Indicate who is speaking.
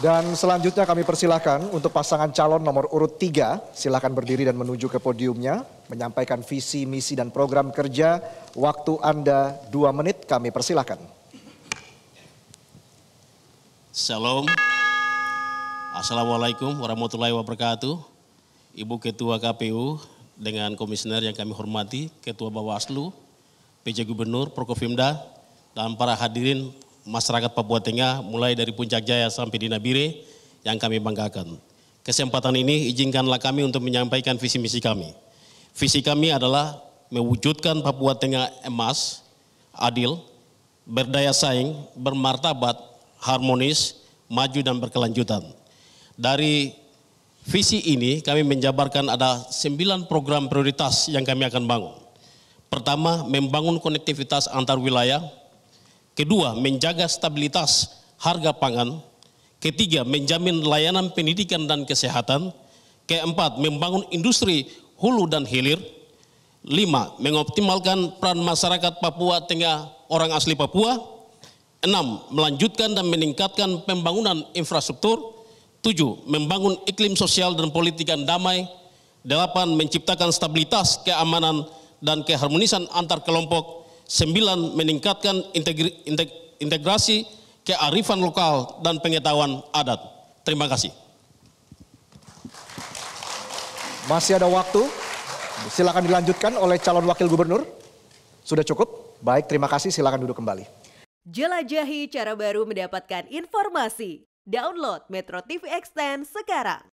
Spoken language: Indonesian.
Speaker 1: Dan selanjutnya kami persilahkan untuk pasangan calon nomor urut 3, silakan berdiri dan menuju ke podiumnya, menyampaikan visi, misi, dan program kerja. Waktu Anda 2 menit, kami persilahkan.
Speaker 2: Shalom. Assalamualaikum warahmatullahi wabarakatuh. Ibu Ketua KPU dengan komisioner yang kami hormati, Ketua Bawaslu, PJ Gubernur, Prokofimda, dan para hadirin masyarakat Papua Tengah mulai dari Puncak Jaya sampai di Nabire yang kami banggakan. Kesempatan ini izinkanlah kami untuk menyampaikan visi misi kami. Visi kami adalah mewujudkan Papua Tengah emas, adil, berdaya saing, bermartabat, harmonis, maju dan berkelanjutan. Dari visi ini kami menjabarkan ada sembilan program prioritas yang kami akan bangun. Pertama, membangun konektivitas antar wilayah Kedua, menjaga stabilitas harga pangan. Ketiga, menjamin layanan pendidikan dan kesehatan. Keempat, membangun industri hulu dan hilir. Lima, mengoptimalkan peran masyarakat Papua Tengah orang asli Papua. Enam, melanjutkan dan meningkatkan pembangunan infrastruktur. Tujuh, membangun iklim sosial dan politik yang damai. Delapan, menciptakan stabilitas, keamanan, dan keharmonisan antar kelompok Sembilan, meningkatkan integri, integ, integrasi kearifan lokal dan pengetahuan adat. Terima kasih.
Speaker 1: Masih ada waktu. Silakan dilanjutkan oleh calon wakil gubernur. Sudah cukup? Baik, terima kasih. Silakan duduk kembali. Jelajahi cara baru mendapatkan informasi. Download Metro TV Extend sekarang.